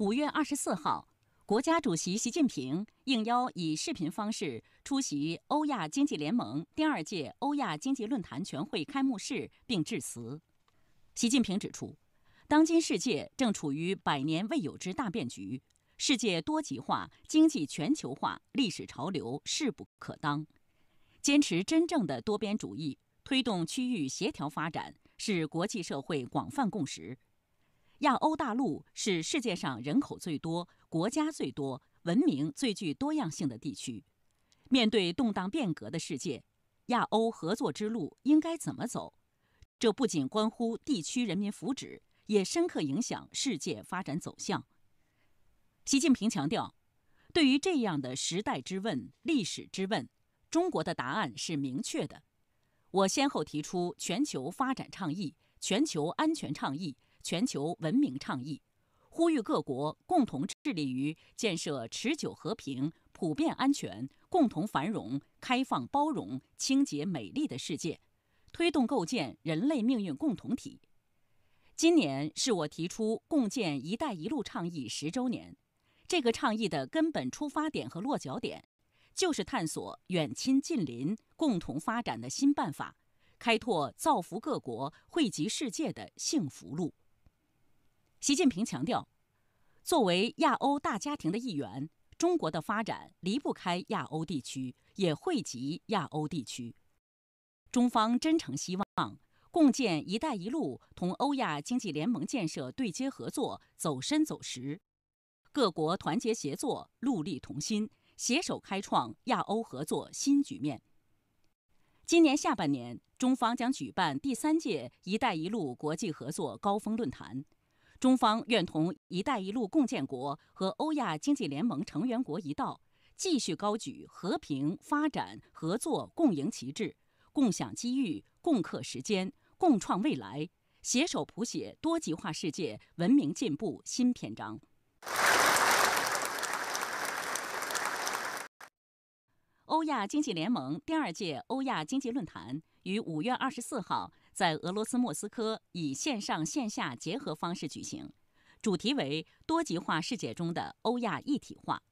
五月二十四号，国家主席习近平应邀以视频方式出席欧亚经济联盟第二届欧亚经济论坛全会开幕式并致辞。习近平指出，当今世界正处于百年未有之大变局，世界多极化、经济全球化历史潮流势不可当，坚持真正的多边主义，推动区域协调发展，是国际社会广泛共识。亚欧大陆是世界上人口最多、国家最多、文明最具多样性的地区。面对动荡变革的世界，亚欧合作之路应该怎么走？这不仅关乎地区人民福祉，也深刻影响世界发展走向。习近平强调，对于这样的时代之问、历史之问，中国的答案是明确的。我先后提出全球发展倡议、全球安全倡议。全球文明倡议，呼吁各国共同致力于建设持久和平、普遍安全、共同繁荣、开放包容、清洁美丽的世界，推动构建人类命运共同体。今年是我提出共建“一带一路”倡议十周年。这个倡议的根本出发点和落脚点，就是探索远亲近邻共同发展的新办法，开拓造福各国、惠及世界的幸福路。习近平强调，作为亚欧大家庭的一员，中国的发展离不开亚欧地区，也惠及亚欧地区。中方真诚希望，共建“一带一路”同欧亚经济联盟建设对接合作走深走实，各国团结协作，戮力同心，携手开创亚欧合作新局面。今年下半年，中方将举办第三届“一带一路”国际合作高峰论坛。中方愿同“一带一路”共建国和欧亚经济联盟成员国一道，继续高举和平、发展、合作、共赢旗帜，共享机遇，共克时艰，共创未来，携手谱写多极化世界文明进步新篇章。欧亚经济联盟第二届欧亚经济论坛。于五月二十四号在俄罗斯莫斯科以线上线下结合方式举行，主题为多极化世界中的欧亚一体化。